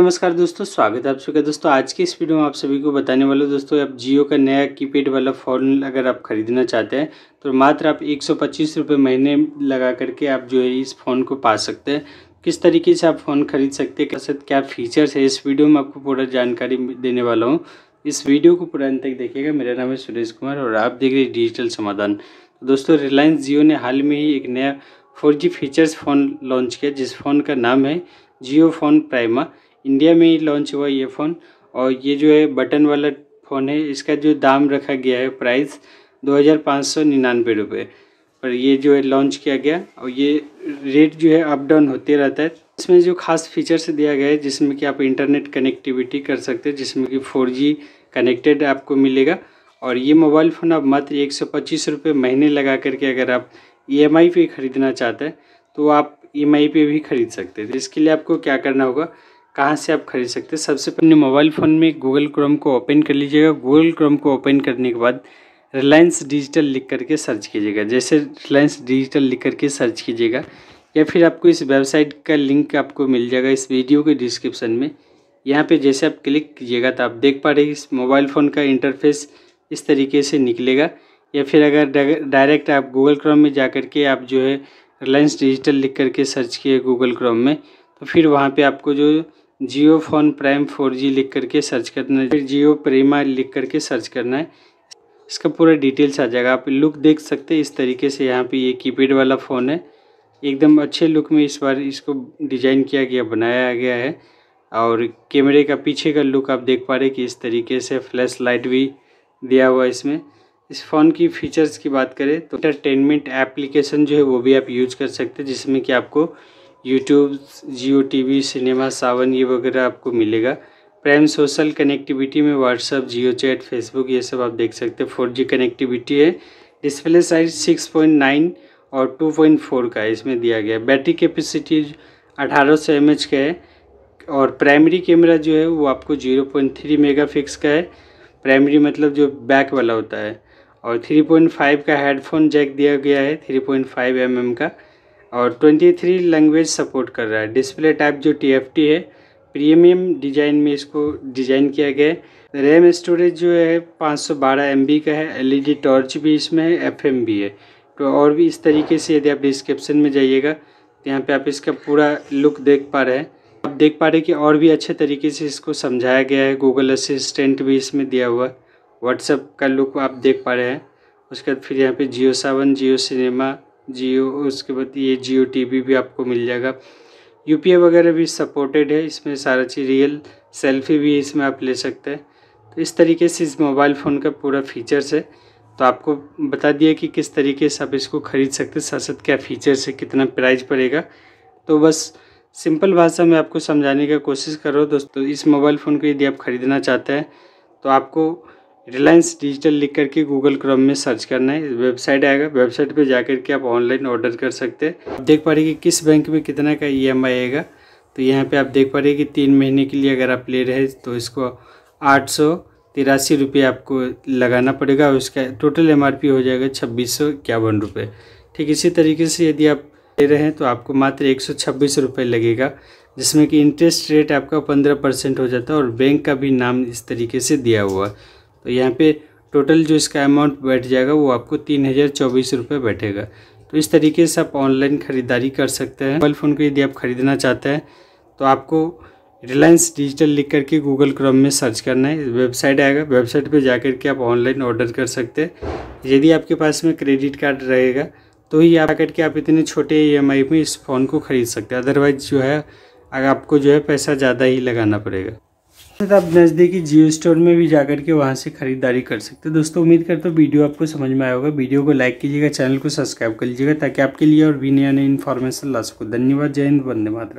नमस्कार दोस्तों स्वागत है आप सबका दोस्तों आज के इस वीडियो में आप सभी को बताने वाले दोस्तों आप जियो का नया कीपैड वाला फ़ोन अगर आप ख़रीदना चाहते हैं तो मात्र आप एक सौ महीने लगा करके आप जो है इस फ़ोन को पा सकते हैं किस तरीके से आप फ़ोन खरीद सकते हैं कैसे क्या फ़ीचर्स है इस वीडियो में आपको पूरा जानकारी देने वाला हूँ इस वीडियो को पूरा अंत तक देखिएगा मेरा नाम है सुरेश कुमार और आप देख रहे हैं डिजिटल समाधान तो दोस्तों रिलायंस जियो ने हाल में ही एक नया फोर फीचर्स फ़ोन लॉन्च किया जिस फ़ोन का नाम है जियो फ़ोन प्राइमा इंडिया में ही लॉन्च हुआ ये फ़ोन और ये जो है बटन वाला फ़ोन है इसका जो दाम रखा गया है प्राइस दो हज़ार पाँच सौ निन्यानवे रुपये पर ये जो है लॉन्च किया गया और ये रेट जो है अप डाउन होते रहता है इसमें जो खास फीचर्स दिया गया है जिसमें कि आप इंटरनेट कनेक्टिविटी कर सकते हैं जिसमें कि फोर कनेक्टेड आपको मिलेगा और ये मोबाइल फ़ोन आप मात्र एक सौ पच्चीस रुपये महीने लगा करके अगर आप ई एम आई पे ख़रीदना चाहते हैं तो आप ई एम आई पे भी ख़रीद सकते हैं तो इसके लिए आपको क्या करना होगा कहाँ से आप खरीद सकते हैं सबसे पहले मोबाइल फ़ोन में गूगल क्रोम को ओपन कर लीजिएगा गूगल क्रोम को ओपन करने के बाद रिलायंस डिजिटल लिख करके सर्च कीजिएगा जैसे रिलायंस डिजिटल लिख करके सर्च कीजिएगा या फिर आपको इस वेबसाइट का लिंक आपको मिल जाएगा इस वीडियो के डिस्क्रिप्शन में यहाँ पे जैसे आप क्लिक कीजिएगा तो आप देख पा रहे इस मोबाइल फ़ोन का इंटरफेस इस तरीके से निकलेगा या फिर अगर डायरेक्ट आप गूगल क्रोम में जा कर के आप जो है रिलायंस डिजिटल लिख करके सर्च किए गूगल क्रोम में तो फिर वहाँ पे आपको जो Jio phone prime four G लिख करके सर्च करना है फिर जियो प्रेमा लिख करके सर्च करना है इसका पूरा डिटेल्स आ जाएगा आप लुक देख सकते हैं इस तरीके से यहाँ पे ये कीपैड वाला फ़ोन है एकदम अच्छे लुक में इस बार इसको डिज़ाइन किया गया बनाया गया है और कैमरे का पीछे का लुक आप देख पा रहे कि इस तरीके से फ्लैश लाइट भी दिया हुआ है इसमें इस फ़ोन की फ़ीचर्स की बात करें तो इंटरटेनमेंट एप्लीकेशन जो है वो भी आप यूज कर सकते हैं जिसमें कि आपको YouTube Jio TV cinema Saavn ये वगैरह आपको मिलेगा प्राइम सोशल कनेक्टिविटी में व्हाट्सअप जियो चैट फेसबुक ये सब आप देख सकते हैं फोर जी कनेक्टिविटी है display size six point nine और टू पॉइंट फोर का इसमें दिया गया बैटरी कैपेसिटी अठारह सौ एम एच का है और प्राइमरी कैमरा जो है वो आपको जीरो पॉइंट थ्री मेगा फिक्स का है प्राइमरी मतलब जो बैक वाला होता है और थ्री पॉइंट फाइव का हेडफोन जैक दिया गया है three point five M M का और 23 लैंग्वेज सपोर्ट कर रहा है डिस्प्ले टाइप जो टी है प्रीमियम डिजाइन में इसको डिज़ाइन किया गया है रैम स्टोरेज जो है 512 सौ का है एलईडी टॉर्च e भी इसमें है एफ भी है तो और भी इस तरीके से यदि आप डिस्क्रिप्शन में जाइएगा तो यहाँ पे आप इसका पूरा लुक देख पा रहे हैं आप देख पा रहे कि और भी अच्छे तरीके से इसको समझाया गया है गूगल असिस्टेंट भी इसमें दिया हुआ है व्हाट्सअप का लुक आप देख पा रहे हैं उसके बाद फिर यहाँ पे जियो सावन जियो सिनेमा जियो उसके बाद ये जियो टी भी आपको मिल जाएगा यू वगैरह भी सपोर्टेड है इसमें सारा चीज़ रियल सेल्फी भी इसमें आप ले सकते हैं तो इस तरीके से इस मोबाइल फ़ोन का पूरा फीचर्स है तो आपको बता दिया कि किस तरीके से आप इसको ख़रीद सकते साथ साथ क्या फ़ीचर्स है कितना प्राइस पड़ेगा तो बस सिंपल भाषा में आपको समझाने का कोशिश करो दोस्तों इस मोबाइल फ़ोन को यदि आप ख़रीदना चाहते हैं तो आपको रिलायंस डिजिटल लिख करके गूगल क्रोम में सर्च करना है वेबसाइट आएगा वेबसाइट पे जाकर के आप ऑनलाइन ऑर्डर कर सकते हैं आप देख पा रहे कि किस बैंक में कितना का ई एम आई आएगा तो यहाँ पे आप देख पा रहे कि तीन महीने के लिए अगर आप ले रहे हैं तो इसको आठ सौ तिरासी रुपये आपको लगाना पड़ेगा और उसका टोटल एम आर पी हो जाएगा छब्बीस सौ इक्यावन रुपये ठीक इसी तरीके से यदि आप ले रहे हैं तो आपको मात्र एक सौ छब्बीस रुपये लगेगा जिसमें कि इंटरेस्ट रेट आपका पंद्रह परसेंट हो जाता है और बैंक का भी नाम इस तरीके से दिया हुआ है तो यहाँ पे टोटल जो इसका अमाउंट बैठ जाएगा वो आपको तीन हज़ार चौबीस रुपये बैठेगा तो इस तरीके से आप ऑनलाइन ख़रीदारी कर सकते हैं मोबाइल फ़ोन को यदि आप ख़रीदना चाहते हैं तो आपको रिलायंस डिजिटल लिख करके गूगल क्रोम में सर्च करना है वेबसाइट आएगा वेबसाइट पर जा के आप ऑनलाइन ऑर्डर कर सकते हैं यदि आपके पास में क्रेडिट कार्ड रहेगा तो ही आप करके आप इतने छोटे ई e में इस फ़ोन को ख़रीद सकते हैं अदरवाइज़ जो है अगर आपको जो है पैसा ज़्यादा ही लगाना पड़ेगा आप नज़दीकी जियो स्टोर में भी जाकर के वहाँ से खरीदारी कर सकते हो दोस्तों उम्मीद करता हूँ वीडियो आपको समझ में आया होगा वीडियो को लाइक कीजिएगा चैनल को सब्सक्राइब कर लीजिएगा ताकि आपके लिए और भी नया नया इन्फॉर्मेशन ला सको धन्यवाद जय हिंद वंदे मातरम